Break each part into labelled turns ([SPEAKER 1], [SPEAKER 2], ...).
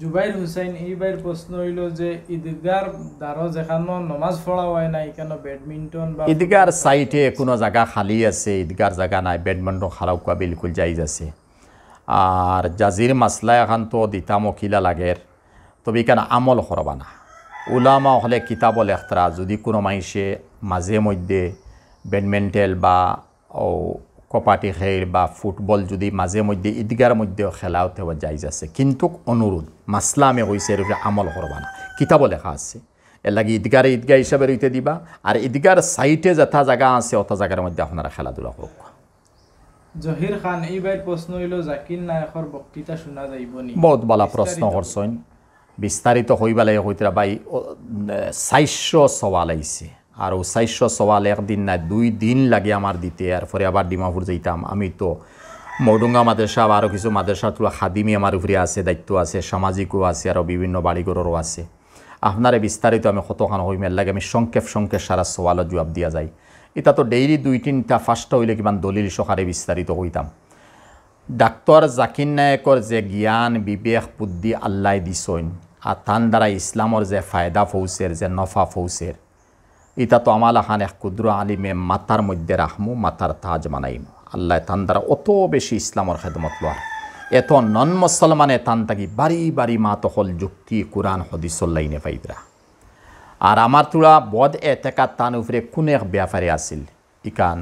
[SPEAKER 1] জুবাইর হুসাইন এইবার প্রশ্ন হইল যে ঈদগার দারজ এখন নমাজ পড়া হয় নাই কেন ব্যাডমিন্টন বা
[SPEAKER 2] ঈদগার সাইটে কোনো জায়গা খালি আছে ঈদগার জায়গা নাই ব্যাডমিন্টন খালা কোয়া বিলকুল যাই আছে আর জাজির মাসলায় এখন তো দিতা মকিলা লাগে তবে কেন আমল করবা না ওলামা হলে কিতাব লেখতরা যদি কোনো মাইছে মাঝে মধ্যে ব্যাডমিন্টন বা কপাটি খেল বা ফুটবল যদি মাঝে মধ্যে ঈদগার মধ্যেও খেলা উঠে যাইজ আছে কিন্তু অনুরোধ মাসলামে হয়েছে এর আমল করবা না কিতাবও লেখা আছে এর লাগে ঈদগার ঈদগা হিসাবে রইতে দিবা আর ঈদগার সাইটে যথা জায়গা আছে অত জায়গার মধ্যে আপনারা খেলাধুলা করুক
[SPEAKER 1] জহির খান এইবার প্রশ্ন হইল জাকির নায়কর বক্তৃতা শোনা যাইবনি বহুত বালা প্রশ্ন
[SPEAKER 2] করছেন বিস্তারিত হইবালে হইতে বাই সাইশ্য সওয়াল আইছে আর ও সাতশো সওয়াল একদিন না দুই দিন লাগে আমার দিতে আর পরে আবার ডিমাপুর যাইতাম আমি তো মৌডুঙ্গা মাদ্রাসা আরও কিছু মাদ্রাসা তুলা খাদিমি আমার উপরে আছে দায়িত্ব আছে সামাজিকও আছে আরও বিভিন্ন বাড়িঘরেরও আছে আপনারে বিস্তারিত আমি কতখান হই মেল লাগে আমি সংক্ষেপ সংক্ষেপ সারা সওয়ালত জবাব দিয়া যায় এটা তো ডেইলি দুই তিনটা ফার্স্টটা হইলে কিমান দলিল সহারে বিস্তারিত হইতাম ডাক্তর জাকির নায়কর যে জ্ঞান বিবেক বুদ্ধি আল্লাহ দিছইন আর তান দ্বারা ইসলামর যে ফায়দা ফৌসের যে নফা ফৌসের ইতা তো আমালা এক কুদ্র আলিমে মাতার মধ্যে রাহমু মাতার তাজ মানাইম আল্লাহ তান দ্বারা অত বেশি ইসলামর খেদমত লোয়ার এত নন মুসলমানে তান তাকি বাড়ি বাড়ি মাত হল যুক্তি কোরআন হদিসর লাইনে পাইদরা আর আমার তোরা বদ এতেকা তান উপরে কোন এক ব্যাপারে আসিল ইকান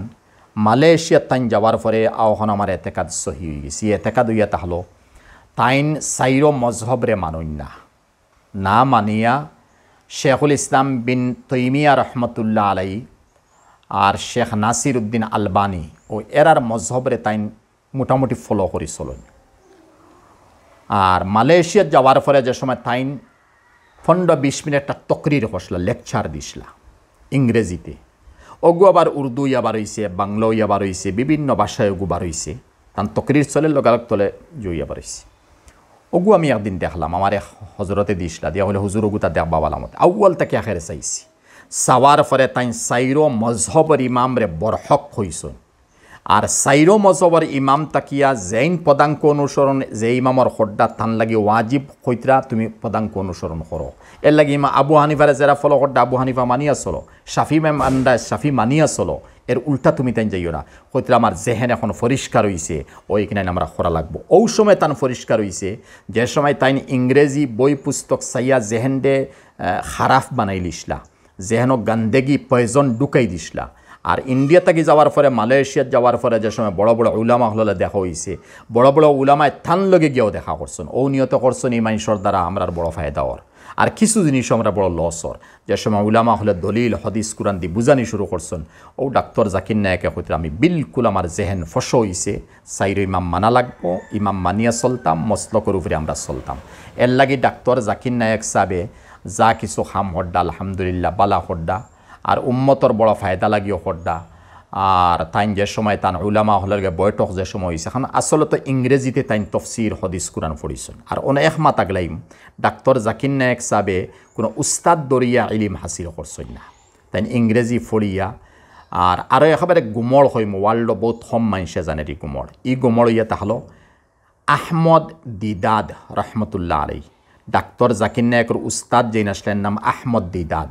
[SPEAKER 2] মালয়েশিয়া তাইন যাওয়ার পরে আহন আমার এতেকাদ সহি হয়ে গেছি এতেকাদ হইয়া তাহলো তাইন সাইর মজহবরে মানুন না না মানিয়া শেখুল ইসলাম বিন তৈমিয়া রহমতুল্লা আলাই আর শেখ নাসির উদ্দিন আলবানী ও এরার মজহবরে তাই মোটামুটি ফলো করি চলেন আর মালয়েশিয়া যাওয়ার ফলে যে সময় তাইন ফন্ড বিশ মিনিট একটা তকরির হসলা লেকচার দিসলা ইংরেজিতে অগু আবার উর্দু আবার হইছে বাংলাও আবার হইছে বিভিন্ন ভাষায় অগু বার তান তকরির চলে লগালগ তলে জুই আবার হইছে ওগু আমি একদিন দেখলাম আমার এক হজরতে দিসলা দিয়া হলে হুজুর ওগুতা দেখবা বলা মতো তাকে আখেরে চাইছি চাওয়ার পরে তাই সাইরো মজহবর ইমামরে বরহক হইসন আর সাইরো মজহবর ইমাম তাকিয়া জেইন পদাঙ্ক অনুসরণ যে ইমামর সদ্দা থান লাগি ওয়াজিব কৈতরা তুমি পদাঙ্ক অনুসরণ করো এর লাগি ইমা আবু হানিফারে যারা ফলো সদ্দা আবু হানিফা মানিয়া চলো শাফি মেম আন্দায় শাফি মানিয়া চলো এর উল্টা তুমি তাই যাইও না হয়তো আমার জেহেন এখন পরিষ্কার হয়েছে ওই কিনা আমরা খোরা লাগবো ও সময় তান পরিষ্কার হয়েছে যে সময় তাই ইংরেজি বই পুস্তক সাইয়া জেহেন দে খারাফ বানাই লিসলা জেহেন গান্দেগি পয়জন ঢুকাই দিসলা আর ইন্ডিয়া থেকে যাওয়ার পরে মালয়েশিয়াত যাওয়ার পরে যে সময় বড় বড় উলামা হলে দেখা হয়েছে বড় বড় উলামায় থান লগে গিয়েও দেখা করছেন ও নিয়ত করছেন এই মানুষের দ্বারা আমরা বড় ফায়দা ওর আর কিছু জিনিস আমরা বড় লসর যে সময় উলামা হলে দলিল হদিস কুরান দি বুঝানি শুরু করছেন ও ডাক্তার জাকির নায়কের হইতে আমি বিলকুল আমার জেহেন ফস হইছে সাইর ইমাম মানা লাগবো ইমাম মানিয়া চলতাম মসলকর উপরে আমরা চলতাম এর লাগি ডাক্তার জাকির নায়ক সাবে যা কিছু হাম হড্ডা আলহামদুলিল্লাহ বালা হড্ডা আর উম্মতর বড় ফায়দা লাগিও হড্ডা আর তাইন যে সময় তান উলামা হলারগে বৈঠক যে সময় হয়েছে এখন আসলত ইংরেজিতে তাইন তফসির হদিস কুরান পড়িছেন আর অনেক মাতাগলাইম ডাক্তর জাকির নায়ক সাবে কোনো উস্তাদ দরিয়া ইলিম হাসিল করছেন না তাই ইংরেজি ফড়িয়া আর আরও একেবারে গুমর হইম ওয়ার্ল্ড বহুত হম মাইসে জানে রি গুমর ই গুমর ইয়া তাহলে আহমদ দিদাদ রহমতুল্লাহ আলাই ডাক্তর জাকির নায়কর উস্তাদ যেন আসলেন নাম আহমদ দিদাদ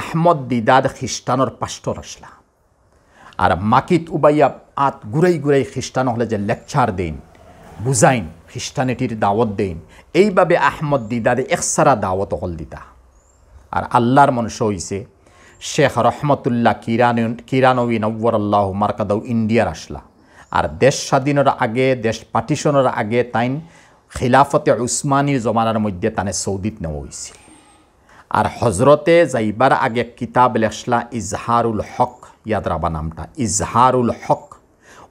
[SPEAKER 2] আহমদ দিদাদ খ্রিস্টানর পাস্টর আসলা আর মাকিত উবাইয়া আত ঘুরাই ঘুরাই খ্রিস্টান হলে যে লেকচার দেন বুঝাইন খ্রিস্টানিটির দাওয়াত দেন এইভাবে আহমদ দিদারে একসারা দাওয়াত হল দিতা আর আল্লাহর মনুষ্য হইছে শেখ রহমতুল্লাহ কিরান কিরানবি নব্বর আল্লাহ মার্কাদাউ ইন্ডিয়ার আসলা আর দেশ স্বাধীনের আগে দেশ পার্টিশনের আগে তাইন খিলাফতে উসমানীর জমানার মধ্যে তানে সৌদিত নেওয়া হয়েছিল আর হজরতে যাইবার আগে কিতাব লেখসলা ইজহারুল হক ইয়াদ রাবা নামটা ইজহারুল হক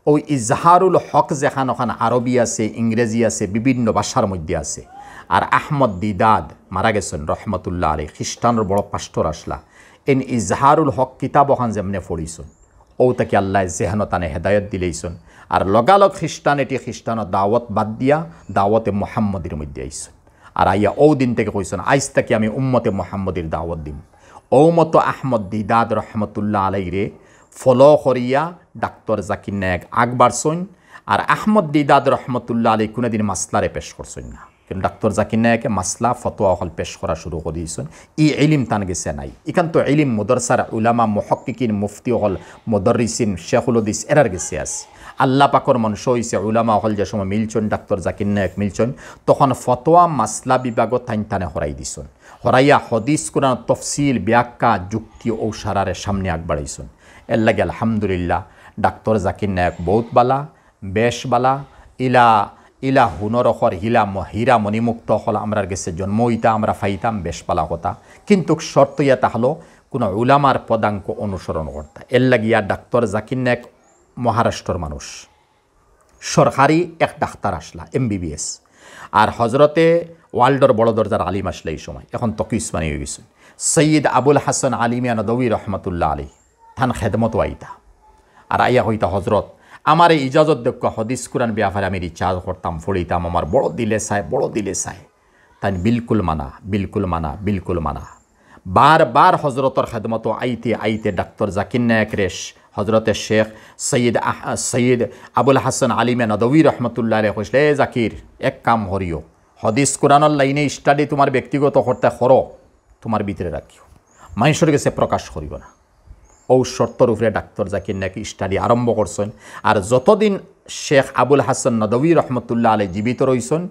[SPEAKER 2] ও ইজহারুল হক যেখান ওখান আরবি আছে ইংরেজি আছে বিভিন্ন ভাষার মধ্যে আছে আর আহমদ দিদাদ মারা গেছেন রহমতুল্লাহ আলী খ্রিস্টানোর বড় পাষ্টর আসলা এন ইজহারুল হক কিতাব ওখান যেমনে পড়িছন ও তাকে আল্লাহ জেহানতানে হেদায়ত দিলেইছন আর লগালগ খ্রিস্টান এটি খ্রিস্টান দাওয়াত বাদ দিয়া দাওয়াতে মোহাম্মদের মধ্যে আইসন আর আইয়া ও দিন থেকে কইসেন আইস থেকে আমি উম্মতে মোহাম্মদের দাওয়াত দিম ঔমত আহমদ দিদাদ রহমতুল্লাহ আলাইরে ফল করিয়া ডাক্তার জাকির নায়ক আকবর সৈন আর আহমদ দিদাদ রহমতুল্লাহ আলী কোনোদিন মাসলারে পেশ করছেন না কিন্তু ডাক্তার জাকির নায়কে মাসলা ফতোয়া হল পেশ করা শুরু করে দিয়েছেন ই এলিম তান গেছে নাই এখান তো এলিম মদরসার উলামা মুহকিকিন মুফতি হল মদরিসিন শেখুল উদ্দিস এরার গেছে আছে আল্লাহ পাকর মানুষ হয়েছে উলামা হল যে সময় মিলচন ডাক্তার জাকির নায়ক মিলচন তখন ফতোয়া মাসলা বিভাগত থাইন থানে হরাই দিছন হরাইয়া হদিস কোরআন তফসিল ব্যাখ্যা যুক্তি ও সারারে সামনে আগ এর লাগে আলহামদুলিল্লাহ ডাক্তার জাকির নায়ক বৌত বালা বেশ বালা ইলা ইলা হুনরখর হিলা হীরা মণিমুক্ত হল আমরা গেছে জন্ম ইতা আমরা ফাইতাম বেশ পালা কথা কিন্তু শর্ত ইয়া তাহলো কোনো উলামার পদাঙ্ক অনুসরণ করতা এর লাগিয়া ডাক্তার জাকির নায়ক মহারাষ্ট্রর মানুষ সরকারি এক ডাক্তার আসলা এমবিবিএস আর হজরতে ওয়ার্ল্ডর বড় দরজার আলিম আসলে এই সময় এখন তকি ইসমানি হয়ে গেছে সৈয়দ আবুল হাসান আলিমিয়া নদী রহমতুল্লাহ আলী থান খেদমত আইতা আর আইয়া হইতা হজরত আমার এই ইজাজত দক্ষ হদিস কুরান ব্যাপারে আমি রিচার্জ করতাম ফড়িতাম আমার বড় দিলে চায় বড় দিলে চায় তাই বিলকুল মানা বিলকুল মানা বিলকুল মানা বার হজরতর খেদমত আইতে আইতে ডাক্তার জাকির নায়ক রেশ হজরত শেখ সৈয়দ সৈয়দ আবুল হাসান আলিম নদী রহমতুল্লাহ আলহ এ জাকির এক কাম হরিও হদিস কোরআনর লাইনে স্টাডি তোমার ব্যক্তিগত হর্তা হর তোমার ভিতরে রাখিও মানুষের কাছে প্রকাশ করিব না ও শর্তর উপরে ডাক্তার জাকির নাকি স্টাডি আরম্ভ করছেন আর যতদিন শেখ আবুল হাসান নদী রহমতুল্লাহ আলী জীবিত রইছেন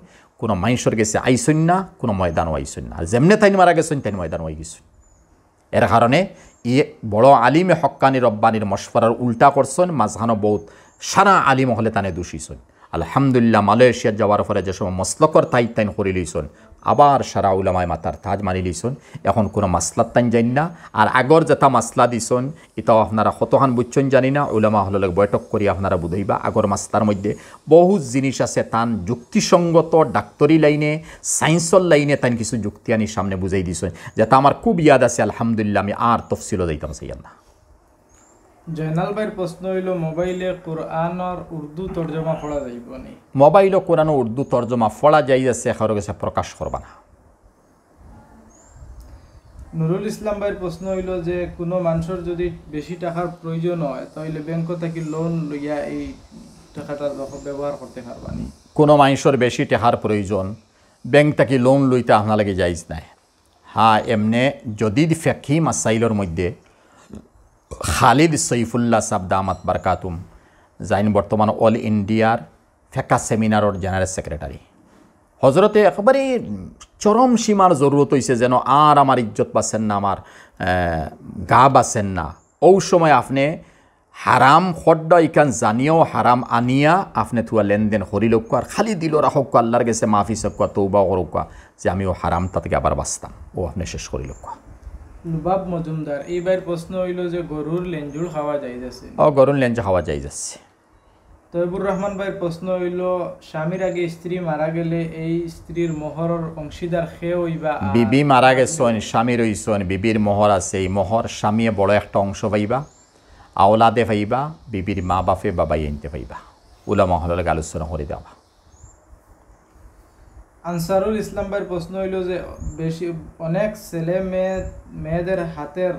[SPEAKER 2] কোনো মানুষের গেছে আইসন না কোনো ময়দানও আইসন না আর যেমনে তাইন মারা গেছেন তাই ময়দানও আই গেছেন এর কারণে ইয়ে বড় আলিমে হক্কানি রব্বানির মশফরার উল্টা করছেন মাঝহান বহুত সারা আলিম হলে তানে দোষীছেন আলহামদুলিল্লাহ মালয়েশিয়া যাওয়ার ফলে যে সময় মস্তকর তাই তাইন করে আবার সারা উলামায় মাতার তাজ মানি লিছন এখন কোনো মাসলার তান জানি না আর আগর যেটা মাসলা দিছন এটাও আপনারা কতখান বুঝছেন জানি না উলামা হল বৈঠক করি আপনারা বুধইবা আগর মাসলার মধ্যে বহু জিনিস আছে তান যুক্তিসঙ্গত ডাক্তরি লাইনে সায়েন্সর লাইনে তান কিছু যুক্তি আনি সামনে বুঝাই দিছেন যেটা আমার খুব ইয়াদ আছে আলহামদুলিল্লাহ আমি আর তফসিলও যাইতাম সেই না
[SPEAKER 1] জয়নাল ভাইয়ের প্রশ্ন হইল মোবাইলে কোরআনর উর্দু তর্জমা পড়া যাইব নি
[SPEAKER 2] মোবাইলে কোরআন উর্দু তর্জমা ফলা যাই যাচ্ছে এখন গেছে প্রকাশ করবা না
[SPEAKER 1] নুরুল ইসলাম ভাইয়ের প্রশ্ন হইল যে কোনো মানুষের যদি বেশি টাকার প্রয়োজন হয় তাহলে ব্যাংক থেকে লোন লইয়া এই টাকাটার ব্যবহার করতে পারবানি
[SPEAKER 2] কোনো মানুষের বেশি টাকার প্রয়োজন ব্যাংক থেকে লোন লইতে আপনার লাগে যাইজ নাই হ্যাঁ এমনে যদি ফেকি মাসাইলের মধ্যে খালিদ সৈফুল্লা সাবদামাত বারকাতুম যাইন বর্তমান অল ইন্ডিয়ার ফেকা সেমিনারর জেনারেল সেক্রেটারি হজরতে একেবারে চরম সীমার জরুরত হয়েছে যেন আর আমার ইজ্জত পাচ্ছেন না আমার গা বাছেন না ঔ সময় আপনি হারাম হড্ড ইকান জানিয়েও হারাম আনিয়া আপনি থুয়া লেনদেন হরি লোক আর খালি দিল রাখক আল্লাহর গেছে মাফি সক্কা তৌবা করুক যে আমিও হারাম তাতে আবার বাঁচতাম ও আপনি শেষ করি লোক
[SPEAKER 1] লুবাব মজুমদার এইবার প্রশ্ন হইল যে গরুর লেঞ্জুর খাওয়া যাইতেছে
[SPEAKER 2] ও গরুর লেঞ্জু খাওয়া যাইতেছে
[SPEAKER 1] তহিবুর রহমান ভাইয়ের প্রশ্ন হইল স্বামীর আগে স্ত্রী মারা গেলে এই স্ত্রীর মোহরের অংশীদার খেয়ে হইবা
[SPEAKER 2] বিবি মারা গেছেন স্বামী রইছেন বিবির মোহর আছে এই মোহর স্বামীয়ে বড় একটা অংশ পাইবা আওলাদে পাইবা বিবির মা বাপে বাবাই আনতে পাইবা ওলা উলামহলের আলোচনা করে দেওয়া
[SPEAKER 1] আনসারুল ইসলাম ভাইয়ের প্রশ্ন হইল যে বেশি অনেক ছেলে মেয়ে মেয়েদের হাতের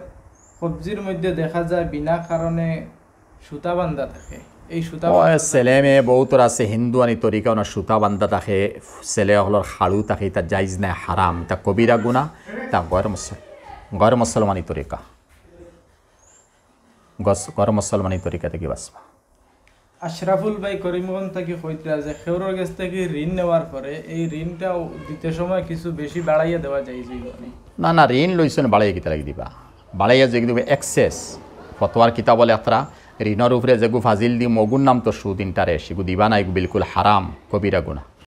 [SPEAKER 1] সবজির মধ্যে দেখা যায় বিনা কারণে সুতা বান্ধা থাকে এই সুতা
[SPEAKER 2] ছেলে মেয়ে বহুতর আছে হিন্দু আনি তরিকা ওনার সুতা বান্ধা থাকে ছেলে হলর হাড়ু থাকে তা জাইজ নাই হারাম তা কবিরা গুণা তা গর মুসল গর মুসলমানি তরিকা গর মুসলমানি তরিকা থেকে বাঁচবা
[SPEAKER 1] আশরাফুল ভাই করিমগঞ্জ থেকে কইতরা যে খেউরের কাছ থেকে ঋণ নেওয়ার পরে এই ঋণটা দিতে সময় কিছু বেশি বাড়াইয়া দেওয়া যাইছে
[SPEAKER 2] না না ঋণ লইছেন বাড়াইয়া কিতা লাগি দিবা বাড়াইয়া যে দিবা এক্সেস ফতোয়ার কিতা বলে আত্রা ঋণের উপরে যেগু ফাজিল দি মগুন নাম তো সুদ ইন্টারেস্ট এগু দিবা না এগু বিলকুল হারাম কবিরা গুণা